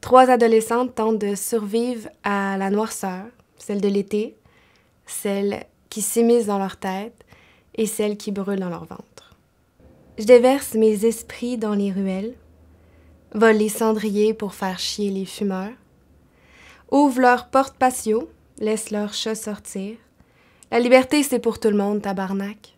Trois adolescentes tentent de survivre à la noirceur, celle de l'été, celle qui s'immisce dans leur tête et celle qui brûle dans leur ventre. Je déverse mes esprits dans les ruelles, vole les cendriers pour faire chier les fumeurs, ouvre leurs portes patio, laisse leurs chats sortir. La liberté, c'est pour tout le monde, tabarnak.